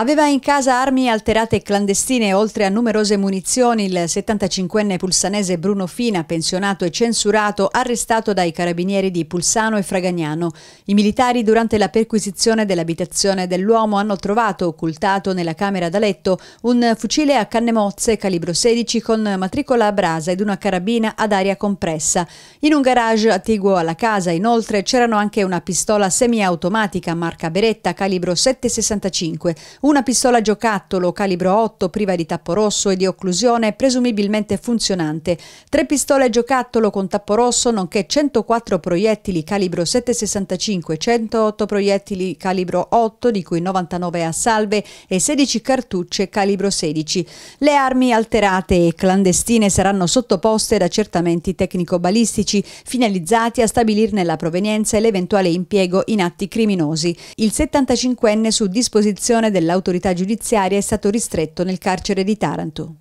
Aveva in casa armi alterate clandestine oltre a numerose munizioni il 75enne pulsanese Bruno Fina, pensionato e censurato, arrestato dai carabinieri di Pulsano e Fragagnano. I militari durante la perquisizione dell'abitazione dell'uomo hanno trovato, occultato nella camera da letto, un fucile a canne mozze calibro 16 con matricola a brasa ed una carabina ad aria compressa. In un garage attiguo alla casa inoltre c'erano anche una pistola semiautomatica marca Beretta calibro 765, una pistola giocattolo calibro 8 priva di tappo rosso e di occlusione presumibilmente funzionante, tre pistole giocattolo con tappo rosso nonché 104 proiettili calibro 7,65, 108 proiettili calibro 8 di cui 99 a salve e 16 cartucce calibro 16. Le armi alterate e clandestine saranno sottoposte ad accertamenti tecnico-balistici finalizzati a stabilirne la provenienza e l'eventuale impiego in atti criminosi. Il 75enne su disposizione dell'autorità dall'autorità giudiziaria è stato ristretto nel carcere di Taranto.